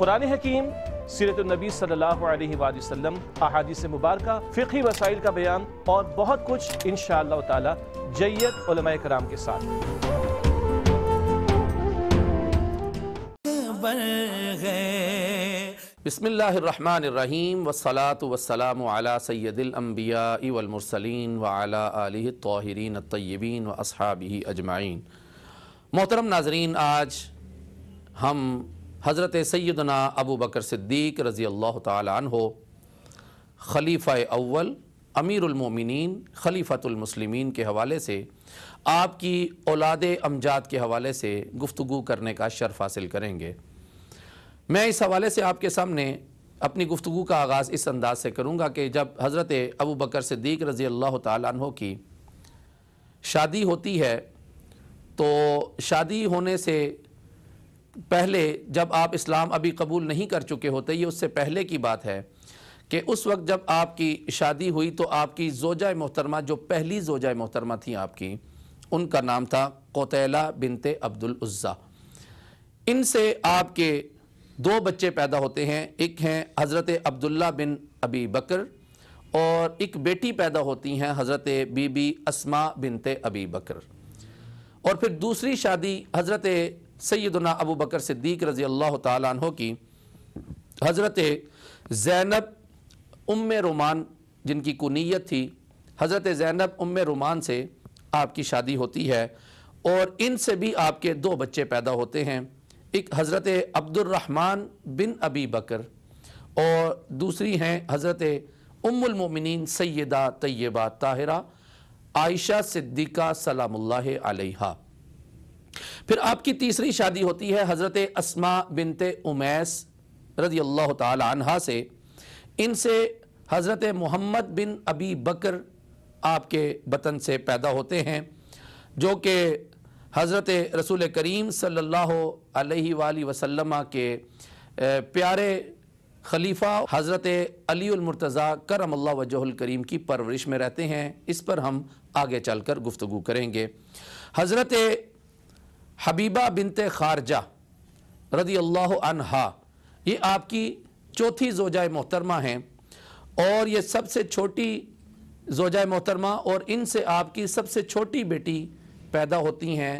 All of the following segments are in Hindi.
कुरान हकीम सीरत नबी सल्लल्लाहु अलैहि वसल्लम अहादीस मुबारक फ़िकी वसाइल का बयान और बहुत कुछ इन शाह जैयत कराम के साथ बसमीम वसलात वसलाम आला सैदिलम्बिया वलमरसलिन वाला तोहरीन तय्यबीन व असहाबी अजमाइन मोहतरम नाजरीन आज हम हज़रत सैदना अबू बकर सिद्दीक रज़ी अल्लाह तन हो खलीफ़ अव्वल अमीरमिन ख़लीफ़तमसलिमिन के हवाले से आपकी औलाद अमजाद के हवाले से गुफ्तु करने का शर्फ हासिल करेंगे मैं इस हवाले से आपके सामने अपनी गुफ्तु का आगाज़ इस अंदाज से करूँगा कि जब हज़रत अबू बकर सिद्दीक रज़ी अल्लाह हो की शादी होती है तो शादी होने से पहले जब आप इस्लाम अभी कबूल नहीं कर चुके होते ये उससे पहले की बात है कि उस वक्त जब आपकी शादी हुई तो आपकी जोजा मोहतरमा जो पहली जोजा मोहतरमा थी आपकी उनका नाम था कोतैला बिनते अब्दुल उज़्ज़ा इनसे आपके दो बच्चे पैदा होते हैं एक हैं हज़रत अब्दुल्ला बिन अबी बकर और एक बेटी पैदा होती हैं हज़रत बीबी असमा बिनते अबी बकर और फिर दूसरी शादी हज़रत सैदना अबू बकर सिद्दीक रज़ी अल्लाह तहों की हज़रत ज़ैनब उम रोमान जिनकी कुनीत थी हज़रत ज़ैनब उम रोमान से आपकी शादी होती है और इनसे भी आपके दो बच्चे पैदा होते हैं एक हज़रत अब्दुलरहमान बिन अबी बकर और दूसरी हैं हज़रत उमिन सैदा तय्यबा ताहिरा आयशा सिद्दीक़ा सलाम आलहा फिर आपकी तीसरी शादी होती है हज़रत असमा बिनते उमैस रजी अल्लाह तहा से इनसे हज़रत मोहम्मद बिन अबी बकर आपके वतन से पैदा होते हैं जो कि हज़रत रसूल करीम सल्ला वसलम के प्यारे खलीफा हज़रत अलीमरतज़ा करम वजहल करीम की परवरिश में रहते हैं इस पर हम आगे चल कर गुफ्तु करेंगे हज़रत हबीबा बिनत खारजा रदी अल्लाह अनहा ये आपकी चौथी जोजा मोहतरमा हैं और ये सबसे छोटी जोजा मोहतरमा और इनसे आपकी सबसे छोटी बेटी पैदा होती हैं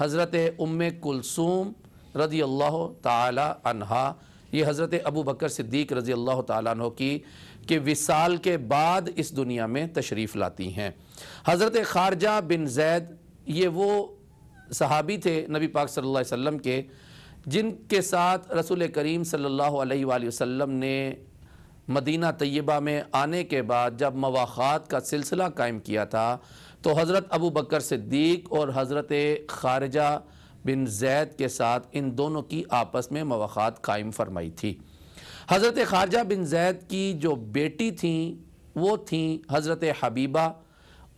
हज़रत उम कुलसूम रदी अल्लाह तहा ये हज़रत अबू बकर सिद्दीक रज़ी अल्लाह तु की कि विसाल के बाद इस दुनिया में तशरीफ़ लाती हैं हज़रत खारजा बिन जैद ये वो सहाबी थे नबी पाक सल्लल्लाहु अलैहि वसल्लम के जिनके साथ रसूल करीम सल्लल्लाहु अलैहि वसल्लम ने मदीना तय्यबा में आने के बाद जब मवाखात का सिलसिला कायम किया था तो हज़रत अबू बकर सिद्दीक और हज़रत खारजा बिन जैद के साथ इन दोनों की आपस में मवाखात कायम फरमाई थी हज़रत खारजा बिन जैद की जो बेटी थी वो थीं हज़रत हबीबा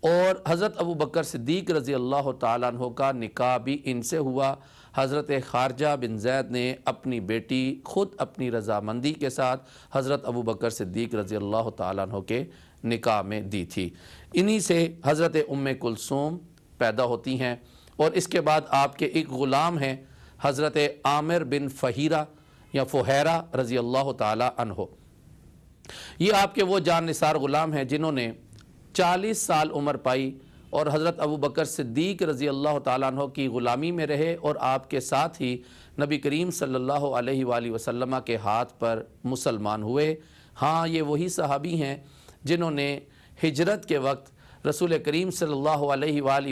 और हज़रत अबू बकर सिद्दीक रज़ी अल्लाह तह का निका भी इनसे हुआ हज़रत खारजा बिन जैद ने अपनी बेटी ख़ुद अपनी रजामंदी के साथ हज़रत अबू बकर सिद्दीक रज़ी अल्लाह तह के निका में दी थी इन्हीं से हज़रत उम कुलसूम पैदा होती हैं और इसके बाद आपके एक ग़ुलाम हैं हज़रत आमिर बिन फ़हीरा या फ़हरा रज़ी अल्लाह तहो ये आपके वो जान निसार ग़ुलाम हैं जिन्होंने चालीस साल उम्र पाई और हज़रत अबू बकर सिद्दीक रज़ी अल्लाह तु की ग़ुलामी में रहे और आपके साथ ही नबी करीम सल्ला अलैहि के हाथ पर मुसलमान हुए हाँ ये वही सहाबी हैं जिन्होंने हजरत के वक्त रसूल करीम सल्ला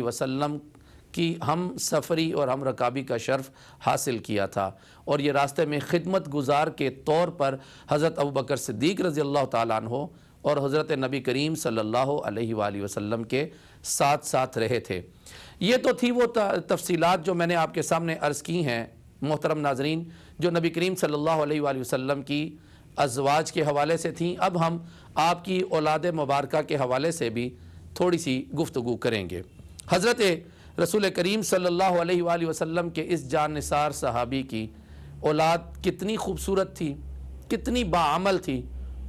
वसम की हम सफ़री और हम रकाबी का शर्फ हासिल किया था और ये रास्ते में ख़िदमत गुजार के तौर पर हज़रत अबू बकर सिद्दीक रज़ी अल्लाह तु और हज़रत नबी करीम सल्लल्लाहु अलैहि वसल्लम के साथ साथ रहे थे ये तो थी वो तफसीलात जो मैंने आपके सामने अर्ज़ की हैं मोहतरम नाजरीन जो नबी करीम सल्लल्लाहु अलैहि वसल्लम की अजवाज के हवाले से थी अब हम आपकी औलाद मुबारक के हवाले से भी थोड़ी सी गुफ्तु करेंगे हज़रत रसूल करीम सल्ला अलैहि के इस निसार सहाबी की औलाद कितनी खूबसूरत थी कितनी बामल थी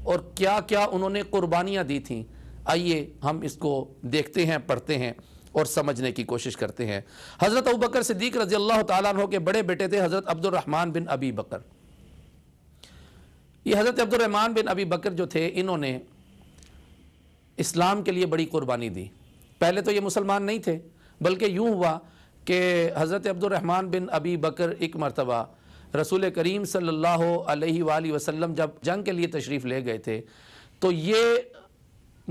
और क्या क्या उन्होंने कुर्बानियाँ दी थी आइए हम इसको देखते हैं पढ़ते हैं और समझने की कोशिश करते हैं हज़रत अबू बकर सिद्दीक रजी अल्लाह तु के बड़े बेटे थे हज़रत अब्दुलरहमान बिन अबी बकर ये हज़रत अब्दुलरहमान बिन अबी बकर जो थे इन्होंने इस्लाम के लिए बड़ी कुर्बानी दी पहले तो ये मुसलमान नहीं थे बल्कि यूँ हुआ कि हज़रत अब्दुलरहमान बिन अबी बकर एक मरतबा रसूल करीम सल्ला वसम जब जंग के लिए तशरीफ़ ले गए थे तो ये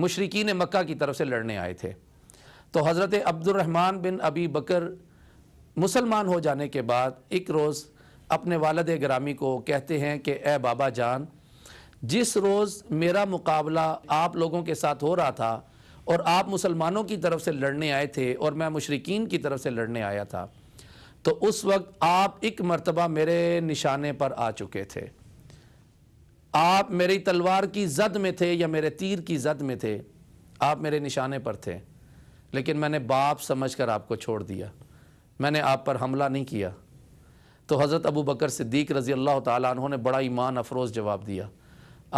मशरकिन मक्का की तरफ से लड़ने आए थे तो हज़रत अब्दुलरहमान बिन अबी बकर मुसलमान हो जाने के बाद एक रोज़ अपने वालद ग्रामी को कहते हैं कि ए बाबा जान जिस रोज़ मेरा मुकाबला आप लोगों के साथ हो रहा था और आप मुसलमानों की तरफ से लड़ने आए थे और मैं मशरकिन की तरफ से लड़ने आया था तो उस वक्त आप एक मरतबा मेरे निशाने पर आ चुके थे आप मेरी तलवार की जद में थे या मेरे तीर की जद में थे आप मेरे निशाने पर थे लेकिन मैंने बाप समझ कर आपको छोड़ दिया मैंने आप पर हमला नहीं किया तो हज़रत अबू बकर सिद्दीक रज़ी अल्लाह तहों ने बड़ा ईमान अफरोज़ जवाब दिया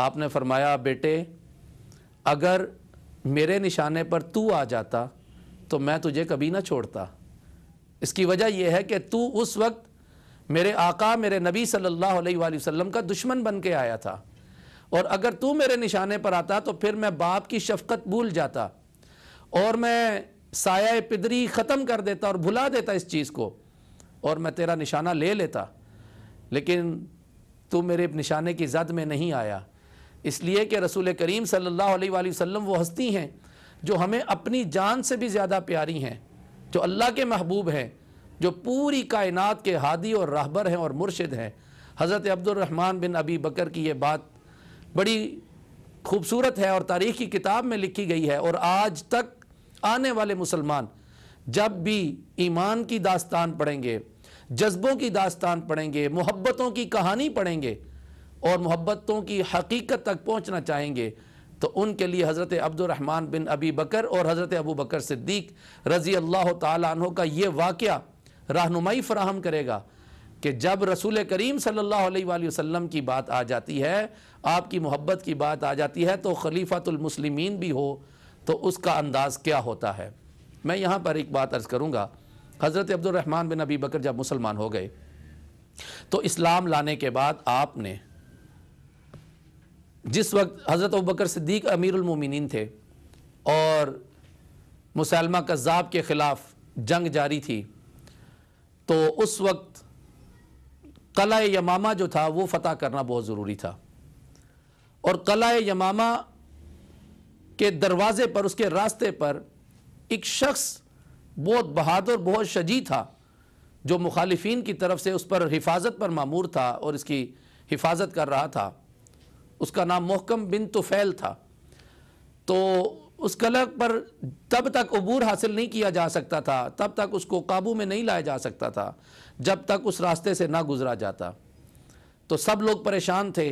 आपने फ़रमाया बेटे अगर मेरे निशाने पर तू आ जाता तो मैं तुझे कभी ना छोड़ता इसकी वजह यह है कि तू उस वक्त मेरे आका मेरे नबी सल्लल्लाहु अलैहि वसल्लम का दुश्मन बन के आया था और अगर तू मेरे निशाने पर आता तो फिर मैं बाप की शफकत भूल जाता और मैं साया पिदरी ख़त्म कर देता और भुला देता इस चीज़ को और मैं तेरा निशाना ले लेता लेकिन तू मेरे निशाने की जद में नहीं आया इसलिए कि रसूल करीम सल्ला वसम वो हस्ती हैं जो हमें अपनी जान से भी ज़्यादा प्यारी हैं जो अल्लाह के महबूब हैं जो पूरी कायनात के हादी और रहबर हैं और मुर्शद हैं हज़रत अब्दुलरहमान बिन अबी बकर की ये बात बड़ी खूबसूरत है और तारीख़ की किताब में लिखी गई है और आज तक आने वाले मुसलमान जब भी ईमान की दास्तान पढ़ेंगे जज्बों की दास्तान पढ़ेंगे मोहब्बतों की कहानी पढ़ेंगे और मोहब्बतों की हकीकत तक पहुँचना चाहेंगे तो उनके लिए हज़रत अब्दुलरहमान बिन अबी बकर और हज़रत अबू बकर सिद्दीक रज़ी अल्लाह तहों का ये वाक़ रहनुमाई फ़राहम करेगा कि जब रसूल करीम सल्लल्लाहु अलैहि वसल्लम की बात आ जाती है आपकी मोहब्बत की बात आ जाती है तो खलीफ़तमसलिमिन भी हो तो उसका अंदाज़ क्या होता है मैं यहाँ पर एक बात अर्ज़ करूँगा हज़रत अब्दुलरहमान बिन अबी बकर जब मुसलमान हो गए तो इस्लाम लाने के बाद आपने जिस वक्त हज़रत बकर सिद्दीक अमीरमिन थे और मुसलमा कज़ाब के ख़िलाफ़ जंग जारी थी तो उस वक्त कला यमामा जो था वो फ़तह करना बहुत ज़रूरी था और कला यमामा के दरवाज़े पर उसके रास्ते पर एक शख्स बहुत बहादुर बहुत शजी था जो मुखालफी की तरफ से उस पर हिफाजत पर मामूर था और इसकी हिफाजत कर रहा था उसका नाम मोहकम बिन तुफैल था तो उस कलक पर तब तक अबूर हासिल नहीं किया जा सकता था तब तक उसको काबू में नहीं लाया जा सकता था जब तक उस रास्ते से ना गुजरा जाता तो सब लोग परेशान थे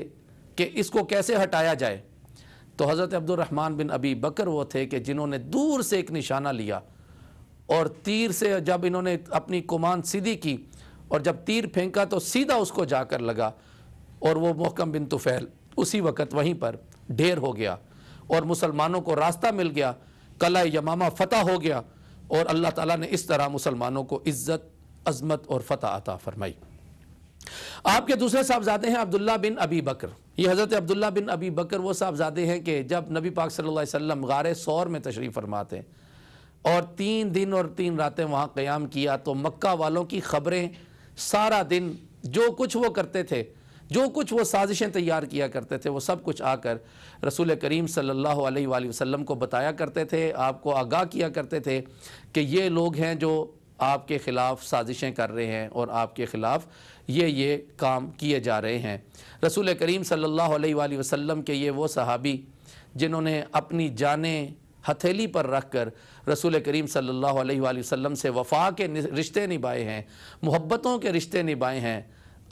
कि इसको कैसे हटाया जाए तो हज़रत अब्दुलरहमान बिन अबी बकर वो थे कि जिन्होंने दूर से एक निशाना लिया और तीर से जब इन्होंने अपनी कुमान सीधी की और जब तीर फेंका तो सीधा उसको जाकर लगा और वो मोहकम बिन तुफैल उसी वक़्त वहीं पर ढेर हो गया और मुसलमानों को रास्ता मिल गया कला यमामा फ़तह हो गया और अल्लाह ताला ने इस तरह मुसलमानों को इज़्ज़त अजमत और फ़तह अता फरमाई आपके दूसरे साहबजादे हैं अब्दुल्ला बिन अबी बकर ये हज़रत अब्दुल्ला बिन अबी बकर वो साहबजादे हैं कि जब नबी पाक सल्लल्लाहु अलैहि वसल्लम गार सौर में तशरीफ़ फरमाते और तीन दिन और तीन रातें वहाँ क़्याम किया तो मक्का वालों की ख़बरें सारा दिन जो कुछ वो करते थे जो कुछ वो साजिशें तैयार किया करते थे वो सब कुछ आकर रसूल करीम सल्लल्लाहु अलैहि वसल्लम को बताया करते थे आपको आगाह किया करते थे कि ये लोग हैं जो आपके ख़िलाफ़ साजिशें कर रहे हैं और आपके ख़िलाफ़ ये ये काम किए जा रहे हैं रसूल करीम सल्लल्लाहु अलैहि वसल्लम के ये वो सहाबी जिन्होंने अपनी जान हथेली पर रख कर रसूल करीम सल्लल्लाहु अलैहि वसल्लम से वफ़ा के रिश्ते निभाए हैं मोहब्बतों के रिश्ते निभाए हैं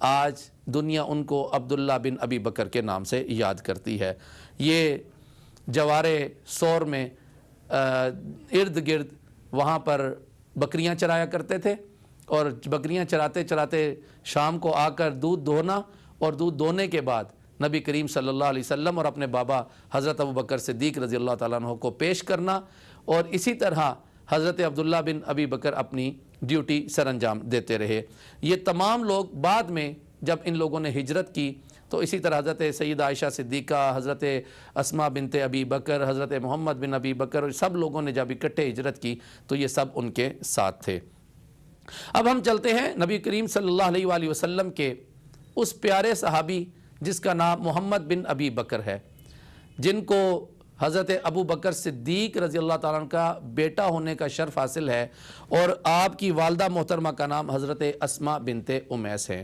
आज दुनिया उनको अब्दुल्ला बिन अबी बकर के नाम से याद करती है ये जवार सौर में इर्द गिर्द वहाँ पर बकरियाँ चराया करते थे और बकरियाँ चराते चराते शाम को आकर दूध दोहना और दूध दोहने के बाद नबी करीम सल्लल्लाहु अलैहि वसल्लम और अपने बाबा हज़रत अबू बकर सिद्दीक रज़ी अल्लाह तु को पेश करना और इसी तरह हज़रत अब्दुल्ला बिन अबी बकर अपनी ड्यूटी सर अंजाम देते रहे ये तमाम लोग बाद में जब इन लोगों ने हिजरत की तो इसी तरह हज़रत सैद आयशा सिद्दीक़ा हज़रत असमा बिनते अबी बकर हज़रत मोहम्मद बिन अबी बकर सब लोगों ने जब इकट्ठे हिजरत की तो ये सब उनके साथ थे अब हम चलते हैं नबी करीम सल्लल्लाहु अलैहि वसल्लम के उस प्यारे सहाबी जिसका नाम मोहम्मद बिन अबी बकर है जिनको हज़रत अबू बकर सिद्दीक रज़ी अल्लाह ताला का बेटा होने का शर्फ हासिल है और आपकी वालदा मोहतरमा का नाम हज़रत असमा बिनते उमैस है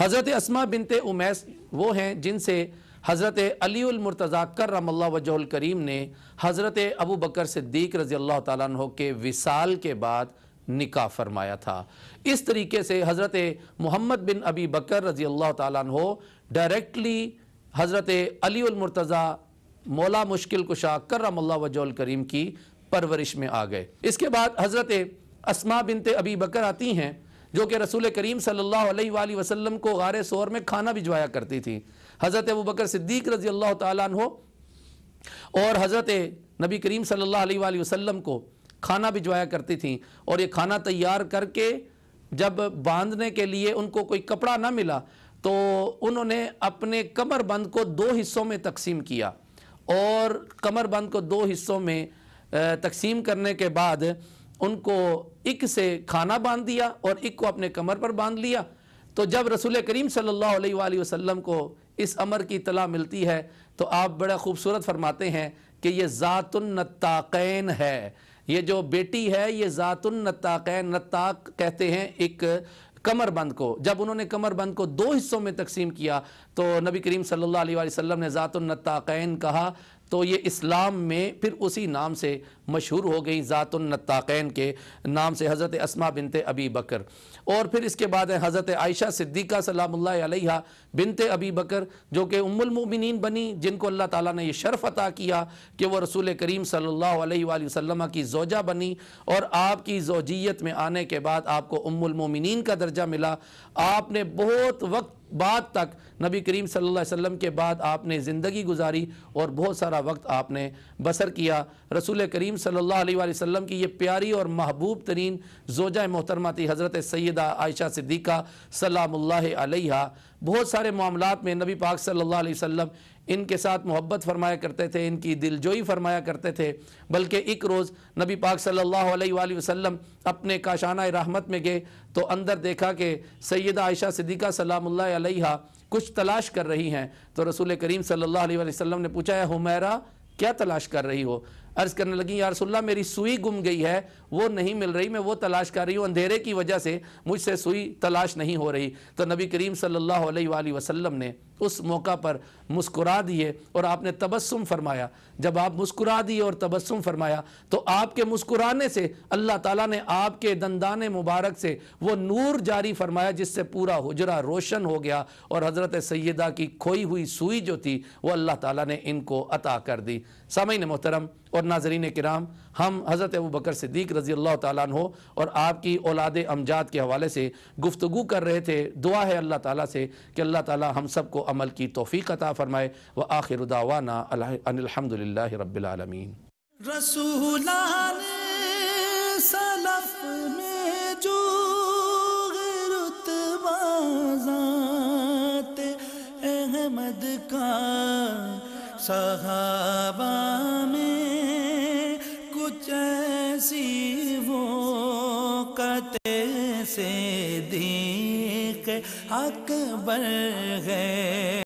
हज़रत असमा बिनते उमैस वो हैं जिनसे हज़रत अलीमरतज़ा करम वजहल करीम ने हज़रत अबू बकर सिद्दीक रज़ी अल्लाह ताली के विसाल के बाद निका फरमाया था इस तरीके से हज़रत मोहम्मद बिन अबी बकर रज़ी अल्लाह ताली डायरेक्टली हज़रत अलीमरतज़ा मौला मुश्किल कुशा करम वजोल करीम की परवरिश में आ गए इसके बाद हज़रत असमा बिनते अबी बकर आती हैं जो कि रसूल करीम सल्लल्लाहु वसलम को गार शोर में खाना भिजवाया करती थी हज़रत अबू बकर सिद्दीक रजी अल्लाह तहो और हज़रत नबी करीम सल्लल्लाहु वसलम को खाना भिजवाया करती थी और ये खाना तैयार करके जब बांधने के लिए उनको कोई कपड़ा ना मिला तो उन्होंने अपने कमर बंद को दो हिस्सों में तकसीम किया और कमरबंद को दो हिस्सों में तकसीम करने के बाद उनको एक से खाना बांध दिया और एक को अपने कमर पर बांध लिया तो जब रसूल करीम सल्लल्लाहु अलैहि वसल्लम को इस अमर की तला मिलती है तो आप बड़ा खूबसूरत फरमाते हैं कि ये ज़ातुलनताकैन है ये जो बेटी है ये ज़ातुलनताकैन नताक कहते हैं एक कमरबंद को जब उन्होंने कमरबंद को दो हिस्सों में तकसीम किया तो नबी करीम सल्लल्लाहु अलैहि वसल्लम ने ज़ातुलनताकैन कहा तो ये इस्लाम में फिर उसी नाम से मशहूर हो गई ज़ातुलनताकैन के नाम से हज़रत असमा बिनते अबी बकर और फिर इसके बाद है हज़रत आयशा सिद्दीक़ा सलाम्ला बिनते अबी बकर जो कि उम्मिन बनी जिनको अल्लाह ताला ने यह शर्फ़ अता किया कि वह रसूल करीम सल्ला वसम की जोजा बनी और आपकी जोजियत में आने के बाद आपको उम्मिन का दर्जा मिला आपने बहुत वक्त बाद तक नबी करीम सल्लल्लाहु अलैहि वसल्लम के बाद आपने ज़िंदगी गुजारी और बहुत सारा वक्त आपने बसर किया रसूल करीम सल्लल्लाहु अलैहि वसल्लम की ये प्यारी और महबूब तरीन जोजा मोहतरमा थी हज़रत सैदा आयशा सिद्दीक़ा सलाम बहुत सारे मामलों में नबी पाक सल्लल्लाहु अलैहि वसल्लम इनके साथ मोहब्बत फरमाया करते थे इनकी दिलजोई फरमाया करते थे बल्कि एक रोज़ नबी पाक सल्लल्लाहु अलैहि वसल्लम अपने काशाना रहमत में गए तो अंदर देखा कि सैद आयशा सिद्दीक़ा सलामुल्लाह अलैहा कुछ तलाश कर रही हैं तो रसूल करीम सल्लल्लाहु अलैहि वसल्लम ने पूछा है हुमैरा क्या तलाश कर रही हो अर्ज़ करने लगी यार सुल्ला मेरी सुई गुम गई है वो नहीं मिल रही मैं वो तलाश कर रही हूँ अंधेरे की वजह से मुझसे सुई तलाश नहीं हो रही तो नबी करीम सल्लल्लाहु अलैहि वसल्लम ने उस मौका पर मुस्कुरा दिए और आपने तबस्सुम फरमाया जब आप मुस्कुरा दिए और तबस्सुम फरमाया तो आपके मुस्कुराने से अल्लाह ताला ने आपके दंदान मुबारक से वो नूर जारी फरमाया जिससे पूरा हुजरा रोशन हो गया और हज़रत सैदा की खोई हुई सुई जो थी वो अल्लाह ताला ने इनको अता कर दी सामीन मोहतरम और नाजरीन कराम हम हज़रत अबू बकर सिद्दीक रज़ी अल्लाह तु और आपकी औलाद अमजाद के हवाले से गुफ्तु कर रहे थे दुआ है अल्लाह ताली से कि अल्लाह ताली हम सब को अमल की तोफ़ी अता फ़रमाए व आखिर दावाना अलहमदिल्ला रबालमीन रसूला अहमद का सहाबा में सी वो कते से दीक अकबर है